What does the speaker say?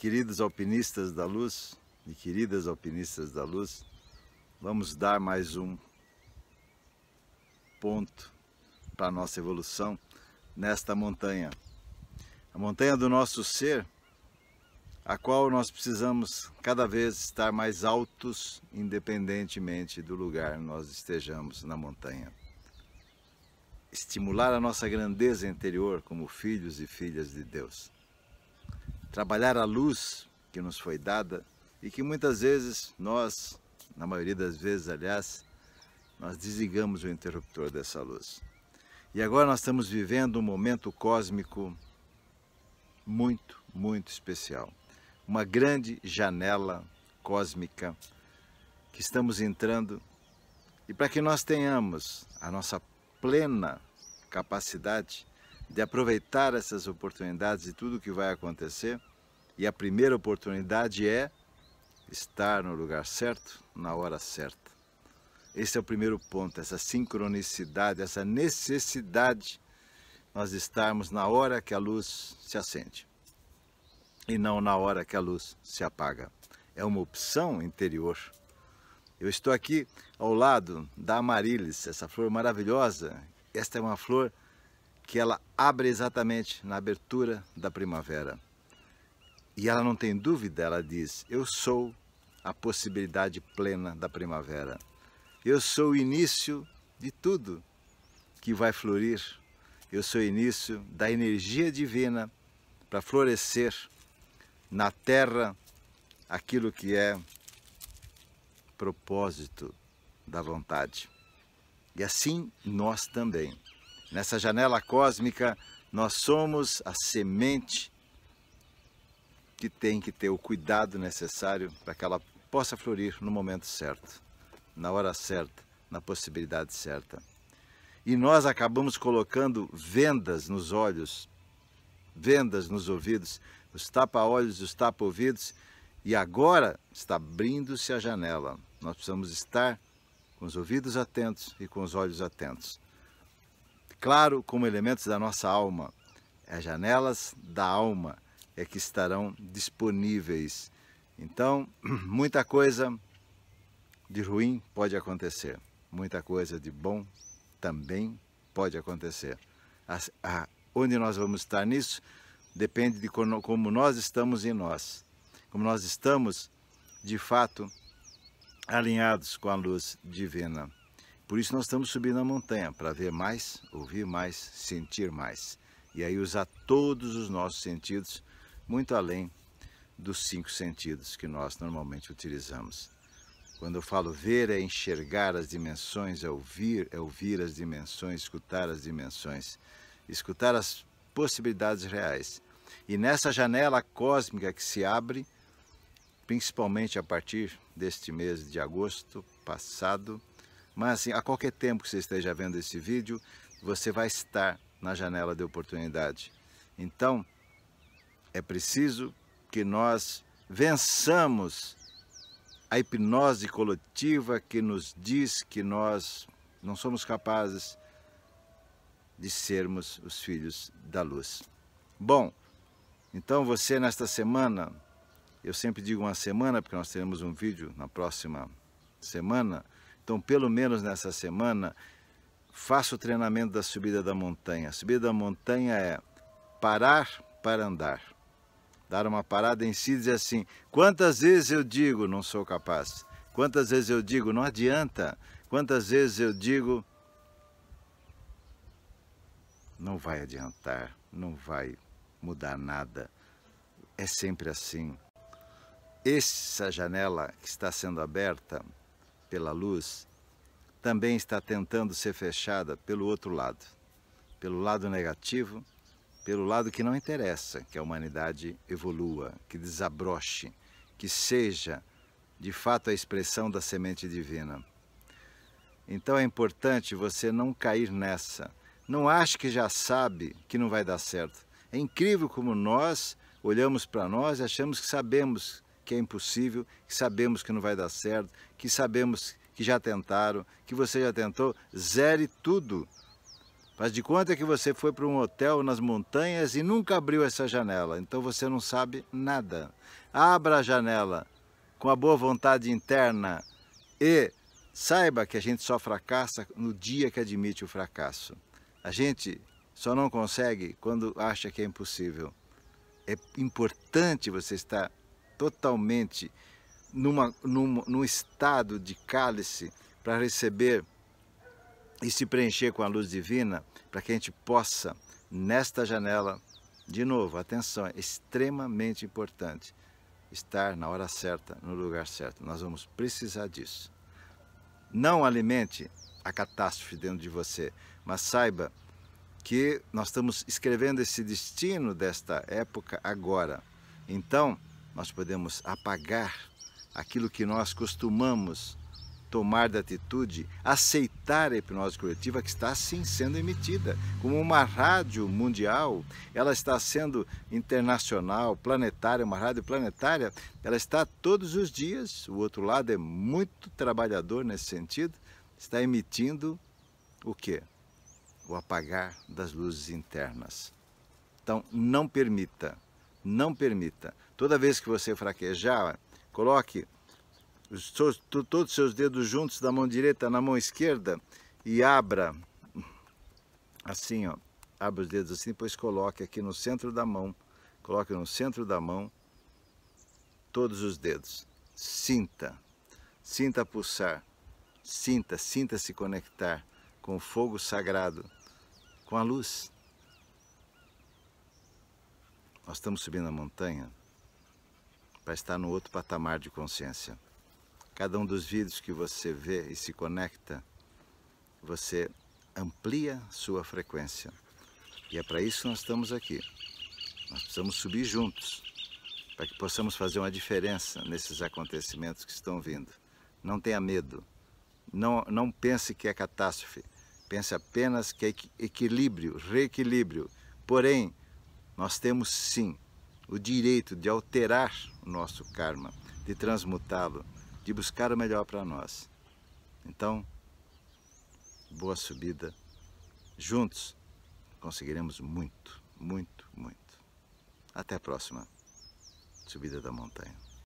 Queridos alpinistas da luz e queridas alpinistas da luz, vamos dar mais um ponto para a nossa evolução nesta montanha. A montanha do nosso ser, a qual nós precisamos cada vez estar mais altos, independentemente do lugar nós estejamos na montanha. Estimular a nossa grandeza interior como filhos e filhas de Deus trabalhar a luz que nos foi dada e que muitas vezes nós, na maioria das vezes, aliás, nós desligamos o interruptor dessa luz. E agora nós estamos vivendo um momento cósmico muito, muito especial. Uma grande janela cósmica que estamos entrando e para que nós tenhamos a nossa plena capacidade de aproveitar essas oportunidades e tudo o que vai acontecer. E a primeira oportunidade é estar no lugar certo, na hora certa. Esse é o primeiro ponto, essa sincronicidade, essa necessidade nós estarmos na hora que a luz se acende e não na hora que a luz se apaga. É uma opção interior. Eu estou aqui ao lado da Amarilis, essa flor maravilhosa. Esta é uma flor que ela abre exatamente na abertura da primavera. E ela não tem dúvida, ela diz: Eu sou a possibilidade plena da primavera. Eu sou o início de tudo que vai florir. Eu sou o início da energia divina para florescer na terra aquilo que é propósito da vontade. E assim nós também. Nessa janela cósmica, nós somos a semente que tem que ter o cuidado necessário para que ela possa florir no momento certo, na hora certa, na possibilidade certa. E nós acabamos colocando vendas nos olhos, vendas nos ouvidos, os tapa-olhos, os tapa-ouvidos, e agora está abrindo-se a janela. Nós precisamos estar com os ouvidos atentos e com os olhos atentos claro como elementos da nossa alma. As janelas da alma é que estarão disponíveis. Então, muita coisa de ruim pode acontecer, muita coisa de bom também pode acontecer. a, onde nós vamos estar nisso depende de como, como nós estamos em nós, como nós estamos de fato alinhados com a luz divina. Por isso nós estamos subindo a montanha para ver mais, ouvir mais, sentir mais. E aí usar todos os nossos sentidos, muito além dos cinco sentidos que nós normalmente utilizamos. Quando eu falo ver, é enxergar as dimensões, é ouvir, é ouvir as dimensões, escutar as dimensões, escutar as possibilidades reais. E nessa janela cósmica que se abre, principalmente a partir deste mês de agosto passado, mas assim, a qualquer tempo que você esteja vendo esse vídeo, você vai estar na janela de oportunidade. Então, é preciso que nós vençamos a hipnose coletiva que nos diz que nós não somos capazes de sermos os filhos da luz. Bom, então você nesta semana, eu sempre digo uma semana porque nós teremos um vídeo na próxima semana, então, pelo menos nessa semana, faça o treinamento da subida da montanha. A subida da montanha é parar para andar. Dar uma parada em si e dizer assim: quantas vezes eu digo não sou capaz? Quantas vezes eu digo não adianta? Quantas vezes eu digo não vai adiantar, não vai mudar nada? É sempre assim. Essa janela que está sendo aberta pela luz também está tentando ser fechada pelo outro lado, pelo lado negativo, pelo lado que não interessa que a humanidade evolua, que desabroche, que seja de fato a expressão da semente divina. Então é importante você não cair nessa. Não ache que já sabe que não vai dar certo. É incrível como nós olhamos para nós e achamos que sabemos que é impossível, que sabemos que não vai dar certo, que sabemos que já tentaram, que você já tentou, zere tudo. Faz de conta é que você foi para um hotel nas montanhas e nunca abriu essa janela, então você não sabe nada. Abra a janela com a boa vontade interna e saiba que a gente só fracassa no dia que admite o fracasso. A gente só não consegue quando acha que é impossível. É importante você estar totalmente numa, num, num estado de cálice para receber e se preencher com a luz divina, para que a gente possa, nesta janela, de novo, atenção, é extremamente importante estar na hora certa, no lugar certo. Nós vamos precisar disso. Não alimente a catástrofe dentro de você, mas saiba que nós estamos escrevendo esse destino desta época agora. Então, nós podemos apagar aquilo que nós costumamos tomar de atitude, aceitar a hipnose coletiva que está sim sendo emitida. Como uma rádio mundial, ela está sendo internacional, planetária, uma rádio planetária, ela está todos os dias, o outro lado é muito trabalhador nesse sentido, está emitindo o quê? O apagar das luzes internas. Então, não permita, não permita. Toda vez que você fraquejar, coloque os, todos os seus dedos juntos da mão direita na mão esquerda e abra assim, ó. Abra os dedos assim, depois coloque aqui no centro da mão. Coloque no centro da mão todos os dedos. Sinta, sinta pulsar, sinta, sinta se conectar com o fogo sagrado, com a luz. Nós estamos subindo a montanha para estar no outro patamar de consciência. Cada um dos vídeos que você vê e se conecta, você amplia sua frequência. E é para isso que nós estamos aqui. Nós precisamos subir juntos, para que possamos fazer uma diferença nesses acontecimentos que estão vindo. Não tenha medo. Não, não pense que é catástrofe. Pense apenas que é equilíbrio, reequilíbrio. Porém, nós temos sim o direito de alterar o nosso karma, de transmutá-lo, de buscar o melhor para nós. Então, boa subida. Juntos conseguiremos muito, muito, muito. Até a próxima subida da montanha.